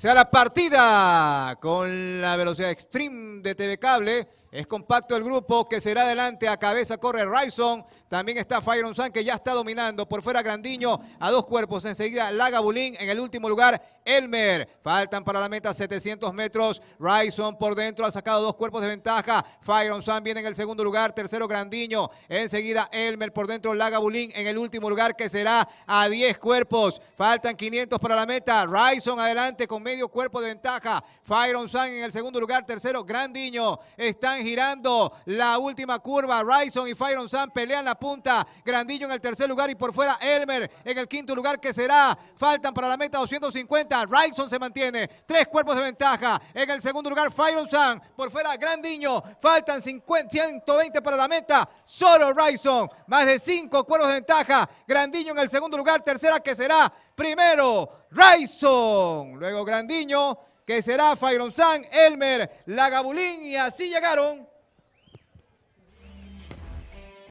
sea la partida con la velocidad extreme de TV Cable. Es compacto el grupo que será adelante. A cabeza corre Ryson. También está Fyron Sun que ya está dominando. Por fuera Grandiño a dos cuerpos. Enseguida Laga Bulín. En el último lugar Elmer. Faltan para la meta 700 metros. Ryson por dentro ha sacado dos cuerpos de ventaja. Fyron Sun viene en el segundo lugar. Tercero Grandiño. Enseguida Elmer por dentro. Laga Bulín en el último lugar que será a 10 cuerpos. Faltan 500 para la meta. Ryson adelante con medio cuerpo de ventaja. Fyron Sun en el segundo lugar. Tercero Grandiño. Están girando la última curva. Ryson y On Sam pelean la punta. Grandillo en el tercer lugar y por fuera Elmer en el quinto lugar que será. Faltan para la meta 250. Ryson se mantiene. Tres cuerpos de ventaja. En el segundo lugar On Sam. Por fuera Grandiño. Faltan 120 para la meta. Solo Ryson. Más de cinco cuerpos de ventaja. Grandiño en el segundo lugar. Tercera que será. Primero Ryson. Luego Grandiño que será San, Elmer, Lagabulín y así llegaron